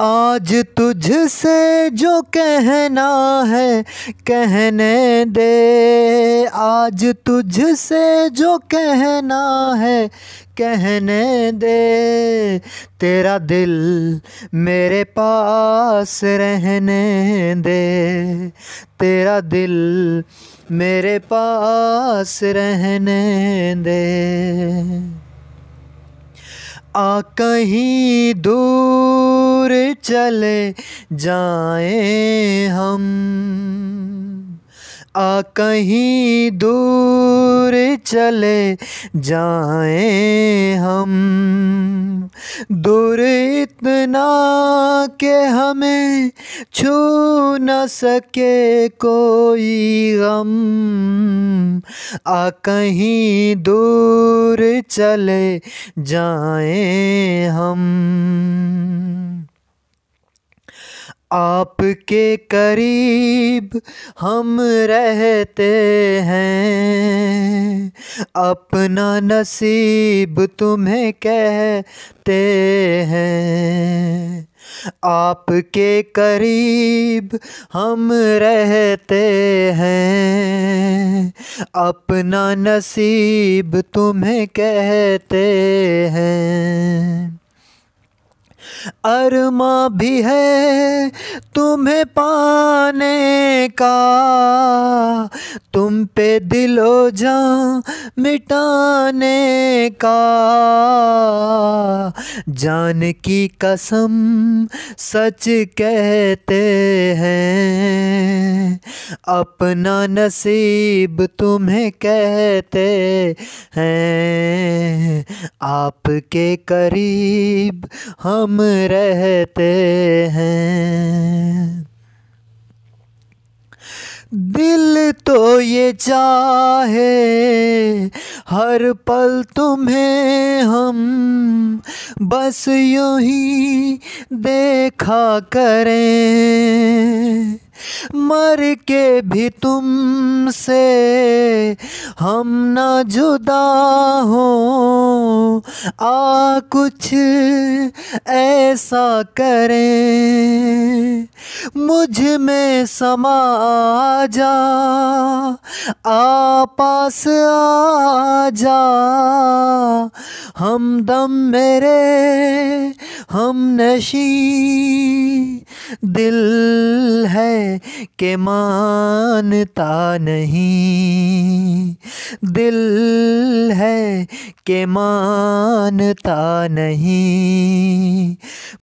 आज तुझसे जो कहना है कहने दे आज तुझसे जो कहना है कहने दे तेरा दिल मेरे पास रहने दे तेरा दिल मेरे पास रहने दे आ कहीं दूर चले जाए आ कहीं दूर चले जाएं हम दूर इतना के हमें छू न सके कोई गम आ कहीं दूर चले जाएं हम आपके करीब हम रहते हैं अपना नसीब तुम्हें कहते हैं आपके करीब हम रहते हैं अपना नसीब तुम्हें कहते हैं अरमा भी है तुम्हें पाने का तुम पे दिलो जा मिटाने का जान की कसम सच कहते हैं अपना नसीब तुम्हें कहते हैं आपके करीब हम रहते हैं दिल तो ये चाहे हर पल तुम्हें हम बस यू ही देखा करें मर के भी तुम से हम न जुदा हो आ कुछ ऐसा करें मुझ में समा जा आपास आ जा हम दम मेरे हम नशी दिल है के मानता नहीं दिल है के मानता नहीं